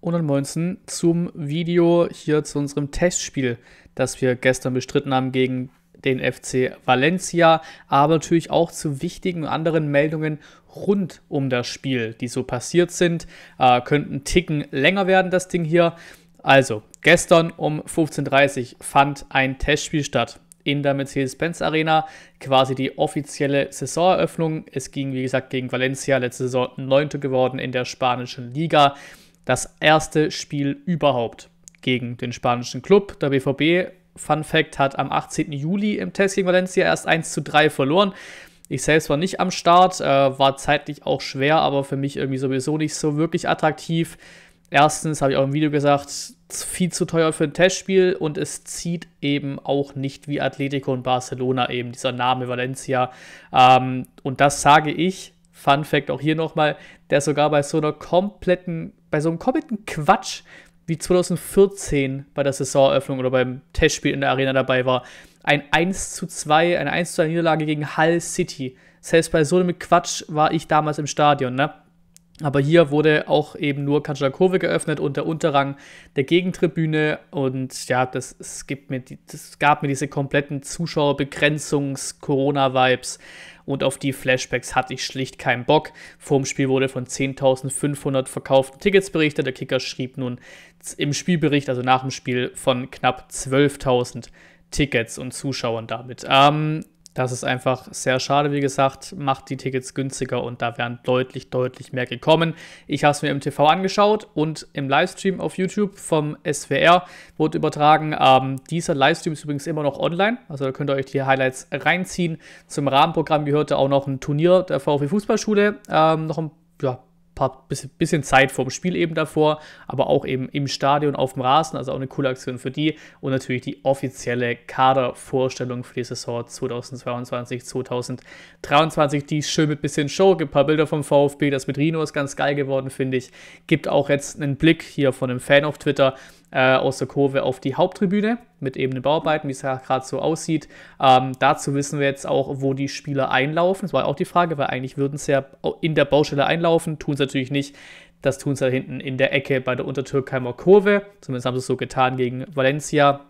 und dann 119 zum Video hier zu unserem Testspiel, das wir gestern bestritten haben gegen den FC Valencia, aber natürlich auch zu wichtigen anderen Meldungen rund um das Spiel, die so passiert sind. Äh, könnten Ticken länger werden, das Ding hier. Also, gestern um 15.30 Uhr fand ein Testspiel statt in der Mercedes-Benz Arena, quasi die offizielle Saisoneröffnung. Es ging, wie gesagt, gegen Valencia, letzte Saison neunte geworden in der spanischen Liga das erste Spiel überhaupt gegen den spanischen Club. Der BVB, Fun Fact, hat am 18. Juli im Test gegen Valencia erst 1 zu 3 verloren. Ich selbst war nicht am Start, äh, war zeitlich auch schwer, aber für mich irgendwie sowieso nicht so wirklich attraktiv. Erstens habe ich auch im Video gesagt, viel zu teuer für ein Testspiel und es zieht eben auch nicht wie Atletico und Barcelona eben dieser Name Valencia. Ähm, und das sage ich, Fun Fact auch hier nochmal, der sogar bei so einer kompletten bei so einem kompletten Quatsch wie 2014 bei der Saisoneröffnung oder beim Testspiel in der Arena dabei war, ein 1 zu 2, eine 1 zu 2 Niederlage gegen Hull City. Selbst bei so einem Quatsch war ich damals im Stadion, ne? Aber hier wurde auch eben nur Kanzler Kurve geöffnet und der Unterrang der Gegentribüne. Und ja, das, es gibt mir die, das gab mir diese kompletten Zuschauerbegrenzungs-Corona-Vibes. Und auf die Flashbacks hatte ich schlicht keinen Bock. Vorm Spiel wurde von 10.500 verkauften Tickets berichtet. Der Kicker schrieb nun im Spielbericht, also nach dem Spiel, von knapp 12.000 Tickets und Zuschauern damit. Ähm, das ist einfach sehr schade, wie gesagt, macht die Tickets günstiger und da wären deutlich, deutlich mehr gekommen. Ich habe es mir im TV angeschaut und im Livestream auf YouTube vom SWR wurde übertragen. Ähm, dieser Livestream ist übrigens immer noch online, also da könnt ihr euch die Highlights reinziehen. Zum Rahmenprogramm gehörte auch noch ein Turnier der VfB Fußballschule, ähm, noch ein ja, paar bisschen Zeit vorm Spiel eben davor, aber auch eben im Stadion auf dem Rasen, also auch eine coole Aktion für die und natürlich die offizielle Kadervorstellung für die Saison 2022, 2023, die ist schön mit bisschen Show, gibt ein paar Bilder vom VfB, das mit Rino ist ganz geil geworden, finde ich, gibt auch jetzt einen Blick hier von einem Fan auf Twitter, äh, aus der Kurve auf die Haupttribüne mit eben den Bauarbeiten, wie es ja gerade so aussieht. Ähm, dazu wissen wir jetzt auch, wo die Spieler einlaufen. Das war auch die Frage, weil eigentlich würden sie ja in der Baustelle einlaufen, tun es natürlich nicht. Das tun sie da hinten in der Ecke bei der Untertürkheimer Kurve. Zumindest haben sie es so getan gegen Valencia.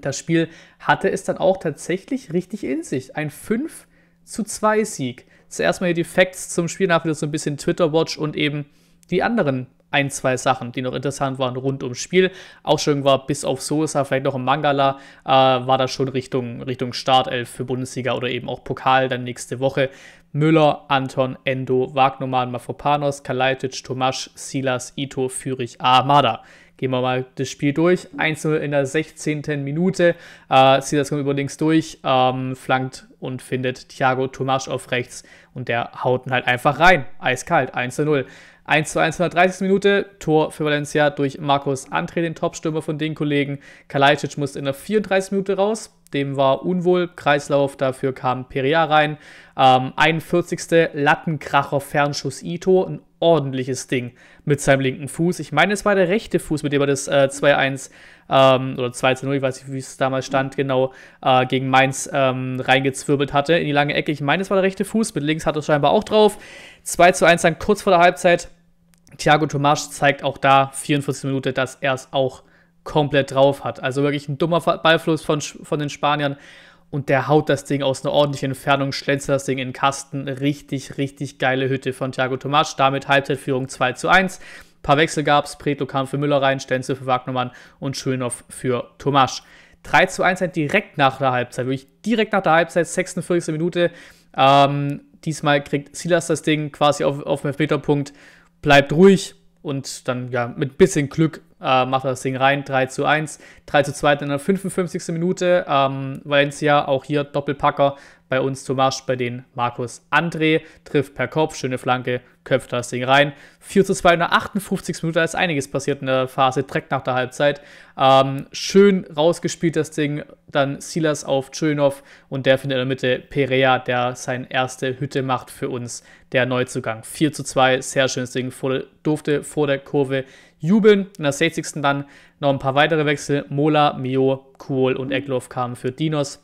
Das Spiel hatte es dann auch tatsächlich richtig in sich. Ein 5 zu 2 Sieg. Zuerst mal hier die Facts zum Spiel, nachher so ein bisschen Twitter-Watch und eben die anderen ein, zwei Sachen, die noch interessant waren rund ums Spiel. Auch schon war, bis auf Sosa, vielleicht noch im Mangala, äh, war das schon Richtung, Richtung Startelf für Bundesliga oder eben auch Pokal dann nächste Woche. Müller, Anton, Endo, Wagnoman, Mafropanos, Kalaitic, Tomasch, Silas, Ito, Fürich, Armada. Gehen wir mal das Spiel durch. 1-0 in der 16. Minute. Äh, Silas kommt über links durch, ähm, flankt und findet Thiago Tomasch auf rechts und der haut ihn halt einfach rein. Eiskalt, 1 zu 0. 1 zu 1 130. Minute, Tor für Valencia durch Markus André, den Topstürmer von den Kollegen. Kalajdzic musste in der 34. Minute raus, dem war unwohl, Kreislauf, dafür kam Peria rein. Ähm, 41. Lattenkracher Fernschuss Ito, ein ordentliches Ding mit seinem linken Fuß. Ich meine, es war der rechte Fuß, mit dem er das äh, 2-1 ähm, oder 2-0, ich weiß nicht, wie es damals stand, genau äh, gegen Mainz ähm, reingezwirbelt hatte in die lange Ecke. Ich meine, es war der rechte Fuß, mit links hat er scheinbar auch drauf. 2-1 dann kurz vor der Halbzeit. Thiago Tomasch zeigt auch da 44 Minuten, dass er es auch komplett drauf hat. Also wirklich ein dummer Ballfluss von, von den Spaniern und der haut das Ding aus einer ordentlichen Entfernung, schlänzt das Ding in den Kasten. Richtig, richtig geile Hütte von Thiago Tomasch. Damit Halbzeitführung 2 zu 1. Ein paar Wechsel gab es. Preto kam für Müller rein, Stenzel für Wagnermann und Schönhoff für Tomasch. 3 zu 1 halt direkt nach der Halbzeit, wirklich direkt nach der Halbzeit, 46. Minute. Ähm, diesmal kriegt Silas das Ding quasi auf, auf dem Elfmeterpunkt, bleibt ruhig und dann ja mit ein bisschen Glück äh, macht das Ding rein, 3 zu 1, 3 zu 2 in der 55. Minute. Ähm, Valencia auch hier Doppelpacker, bei uns Tomasch, bei den Markus André trifft per Kopf, schöne Flanke, köpft das Ding rein. 4 zu 2 in der 58. Minute, da ist einiges passiert in der Phase, direkt nach der Halbzeit. Ähm, schön rausgespielt das Ding, dann Silas auf Tschönov und der findet in der Mitte Perea, der seine erste Hütte macht für uns, der Neuzugang. 4 zu 2, sehr schönes Ding, vor, durfte vor der Kurve jubeln. In der 60. dann noch ein paar weitere Wechsel. Mola, Mio, Kuhl und Eckloff kamen für Dinos.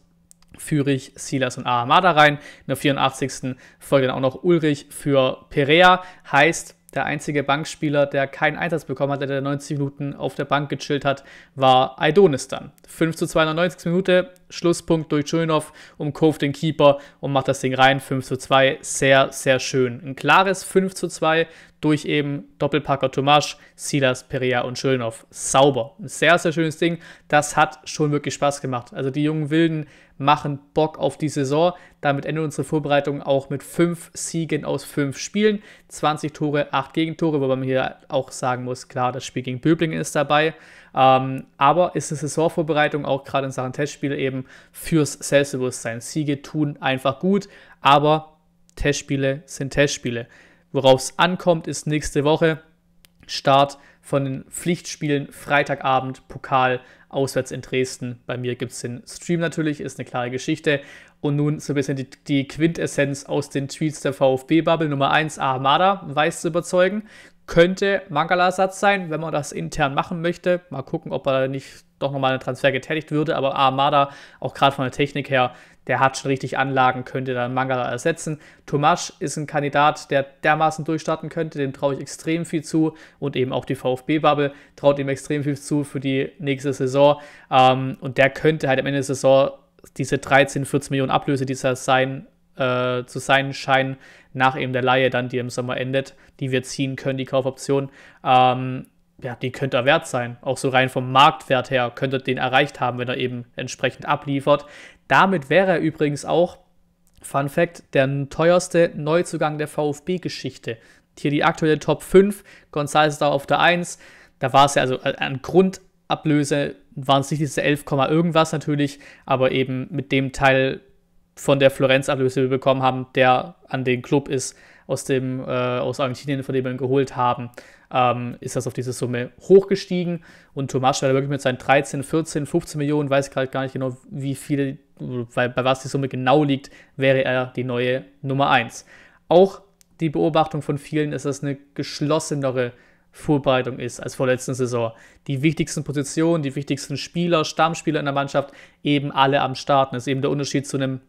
Fürich, Silas und Ahamada rein. In der 84. folgte dann auch noch Ulrich für Perea. Heißt, der einzige Bankspieler, der keinen Einsatz bekommen hat, der 90 Minuten auf der Bank gechillt hat, war Aidonis dann. 5 zu 92. Minute, Schlusspunkt durch Schönhoff, umkurvt den Keeper und macht das Ding rein. 5 zu 2, sehr, sehr schön. Ein klares 5 zu 2 durch eben Doppelpacker Tomasch, Silas, Perea und Schönhoff. Sauber. Ein sehr, sehr schönes Ding. Das hat schon wirklich Spaß gemacht. Also die jungen Wilden machen Bock auf die Saison. Damit endet unsere Vorbereitung auch mit 5 Siegen aus 5 Spielen. 20 Tore, 8 Gegentore, wobei man hier auch sagen muss, klar, das Spiel gegen Böblingen ist dabei. Ähm, aber ist eine Saisonvorbereitung auch gerade in Sachen Testspiele eben fürs Selbstbewusstsein. Siege tun einfach gut, aber Testspiele sind Testspiele. Worauf es ankommt, ist nächste Woche Start von den Pflichtspielen Freitagabend Pokal auswärts in Dresden. Bei mir gibt es den Stream natürlich, ist eine klare Geschichte. Und nun so ein bisschen die, die Quintessenz aus den Tweets der VfB-Bubble. Nummer 1, Ahmada weiß zu überzeugen könnte Mangala-Ersatz sein, wenn man das intern machen möchte. Mal gucken, ob er nicht doch nochmal einen Transfer getätigt würde. Aber Armada, auch gerade von der Technik her, der hat schon richtig Anlagen, könnte dann Mangala ersetzen. Tomasch ist ein Kandidat, der dermaßen durchstarten könnte, dem traue ich extrem viel zu. Und eben auch die VfB-Bubble traut ihm extrem viel zu für die nächste Saison. Ähm, und der könnte halt am Ende der Saison diese 13, 14 Millionen Ablöse, die es sein, äh, zu sein scheinen, nach eben der Laie dann, die im Sommer endet, die wir ziehen können, die Kaufoption, ähm, ja, die könnte er wert sein. Auch so rein vom Marktwert her könnte er den erreicht haben, wenn er eben entsprechend abliefert. Damit wäre er übrigens auch, Fun Fact, der teuerste Neuzugang der VfB-Geschichte. Hier die aktuelle Top 5, González da auf der 1. Da war es ja also äh, an Grundablöse waren es nicht diese 11, irgendwas natürlich, aber eben mit dem Teil von der Florenz Ablöse bekommen haben, der an den Club ist, aus, dem, äh, aus Argentinien, von dem wir ihn geholt haben, ähm, ist das auf diese Summe hochgestiegen. Und Tomas wäre wirklich mit seinen 13, 14, 15 Millionen, weiß gerade gar nicht genau, wie viele, weil, bei was die Summe genau liegt, wäre er die neue Nummer 1. Auch die Beobachtung von vielen ist, dass es eine geschlossenere Vorbereitung ist als vor Saison. Die wichtigsten Positionen, die wichtigsten Spieler, Stammspieler in der Mannschaft eben alle am Starten. Das ist eben der Unterschied zu einem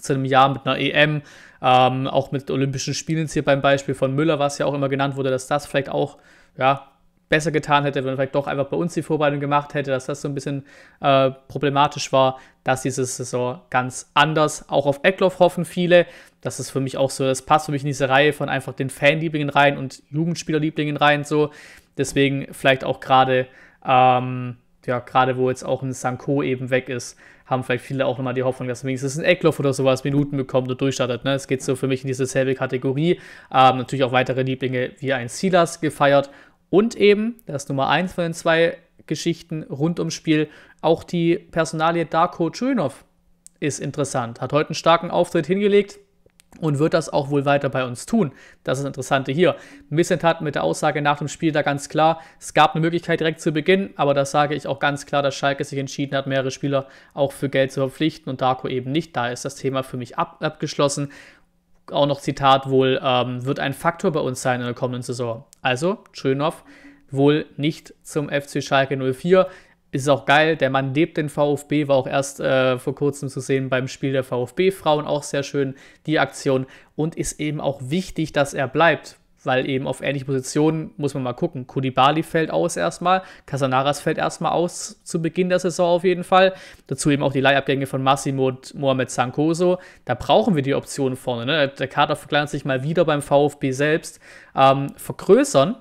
zu einem Jahr mit einer EM, ähm, auch mit Olympischen Spielen hier beim Beispiel von Müller, was ja auch immer genannt wurde, dass das vielleicht auch, ja, besser getan hätte, wenn man vielleicht doch einfach bei uns die Vorbereitung gemacht hätte, dass das so ein bisschen äh, problematisch war. dass diese Saison ganz anders. Auch auf Eckloff hoffen viele. Das ist für mich auch so, das passt für mich in diese Reihe von einfach den Fanlieblingen rein und Jugendspielerlieblingen rein so. Deswegen vielleicht auch gerade ähm, ja, gerade wo jetzt auch ein Sanko eben weg ist, haben vielleicht viele auch nochmal die Hoffnung, dass wenigstens ein Eckloff oder sowas Minuten bekommt und durchstartet. Ne? Es geht so für mich in diese selbe Kategorie. Ähm, natürlich auch weitere Lieblinge wie ein Silas gefeiert und eben, das ist Nummer 1 von den zwei Geschichten rund ums Spiel, auch die Personalie Darko Schönov ist interessant. Hat heute einen starken Auftritt hingelegt, und wird das auch wohl weiter bei uns tun. Das ist das Interessante hier. Missent hat mit der Aussage nach dem Spiel da ganz klar, es gab eine Möglichkeit direkt zu Beginn, aber das sage ich auch ganz klar, dass Schalke sich entschieden hat, mehrere Spieler auch für Geld zu verpflichten und Darko eben nicht. Da ist das Thema für mich ab abgeschlossen. Auch noch Zitat wohl, ähm, wird ein Faktor bei uns sein in der kommenden Saison. Also, Schönhoff wohl nicht zum FC Schalke 04 ist auch geil. Der Mann lebt den VfB, war auch erst äh, vor kurzem zu sehen beim Spiel der VfB-Frauen, auch sehr schön die Aktion. Und ist eben auch wichtig, dass er bleibt, weil eben auf ähnliche Positionen muss man mal gucken. Kudibali fällt aus erstmal, Casanaras fällt erstmal aus zu Beginn der Saison auf jeden Fall. Dazu eben auch die Leihabgänge von Massimo und Mohamed Sankoso. Da brauchen wir die Optionen vorne. Ne? Der Kader verkleinert sich mal wieder beim VfB selbst. Ähm, vergrößern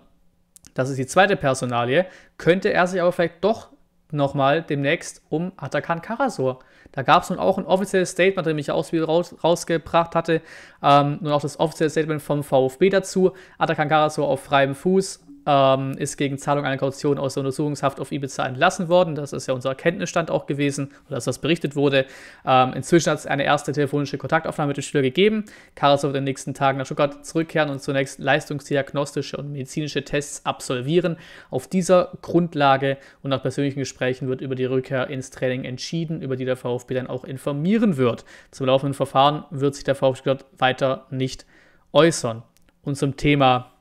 das ist die zweite Personalie, könnte er sich aber vielleicht doch nochmal demnächst um Atakan Karasor. Da gab es nun auch ein offizielles Statement, das ich ja auch wieder raus, rausgebracht hatte. Ähm, nun auch das offizielle Statement vom VfB dazu. Atakan Karasor auf freiem Fuß ähm, ist gegen Zahlung einer Kaution aus der Untersuchungshaft auf Ibiza entlassen worden. Das ist ja unser Erkenntnisstand auch gewesen, oder dass das berichtet wurde. Ähm, inzwischen hat es eine erste telefonische Kontaktaufnahme mit dem Schüler gegeben. Karas wird in den nächsten Tagen nach Stuttgart zurückkehren und zunächst leistungsdiagnostische und medizinische Tests absolvieren. Auf dieser Grundlage und nach persönlichen Gesprächen wird über die Rückkehr ins Training entschieden, über die der VfB dann auch informieren wird. Zum laufenden Verfahren wird sich der VfB Stuttgart weiter nicht äußern. Und zum Thema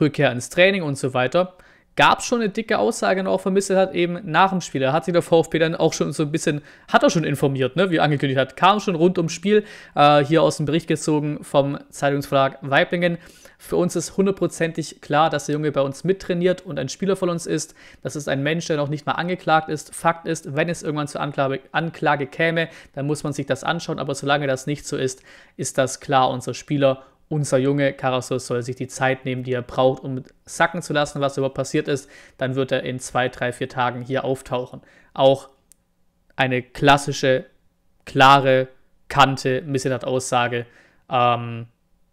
Rückkehr ins Training und so weiter, gab es schon eine dicke Aussage noch von hat eben nach dem Spiel. Da hat sich der VfB dann auch schon so ein bisschen, hat er schon informiert, ne, wie angekündigt hat, kam schon rund ums Spiel, äh, hier aus dem Bericht gezogen vom Zeitungsverlag Weiblingen. Für uns ist hundertprozentig klar, dass der Junge bei uns mittrainiert und ein Spieler von uns ist. Das ist ein Mensch, der noch nicht mal angeklagt ist. Fakt ist, wenn es irgendwann zur Anklage, Anklage käme, dann muss man sich das anschauen. Aber solange das nicht so ist, ist das klar unser Spieler unser Junge Karasus soll sich die Zeit nehmen, die er braucht, um sacken zu lassen, was überhaupt passiert ist. Dann wird er in zwei, drei, vier Tagen hier auftauchen. Auch eine klassische, klare Kante, Missedat-Aussage. Ähm,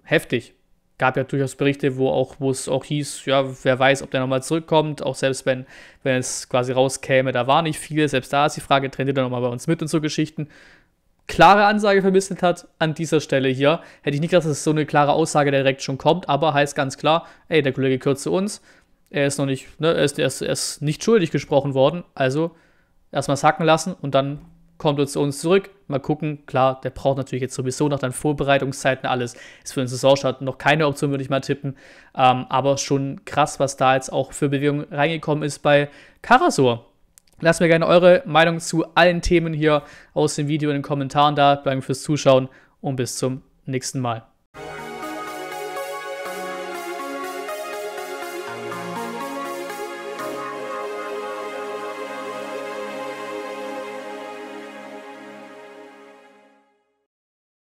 heftig. Gab ja durchaus Berichte, wo auch, wo es auch hieß, ja, wer weiß, ob der nochmal zurückkommt, auch selbst wenn, wenn es quasi rauskäme, da war nicht viel, selbst da ist die Frage, trennt ihr nochmal bei uns mit und so Geschichten klare Ansage vermisselt hat an dieser Stelle hier. Hätte ich nicht gedacht, dass es so eine klare Aussage direkt schon kommt, aber heißt ganz klar, ey, der Kollege gehört zu uns, er ist noch nicht, ne, er ist, er ist, er ist nicht schuldig gesprochen worden, also erstmal sacken lassen und dann kommt er zu uns zurück. Mal gucken, klar, der braucht natürlich jetzt sowieso nach dann Vorbereitungszeiten alles. Ist für den Saisonstart noch keine Option, würde ich mal tippen. Ähm, aber schon krass, was da jetzt auch für Bewegung reingekommen ist bei Karasor Lasst mir gerne eure Meinung zu allen Themen hier aus dem Video in den Kommentaren da. Danke fürs Zuschauen und bis zum nächsten Mal.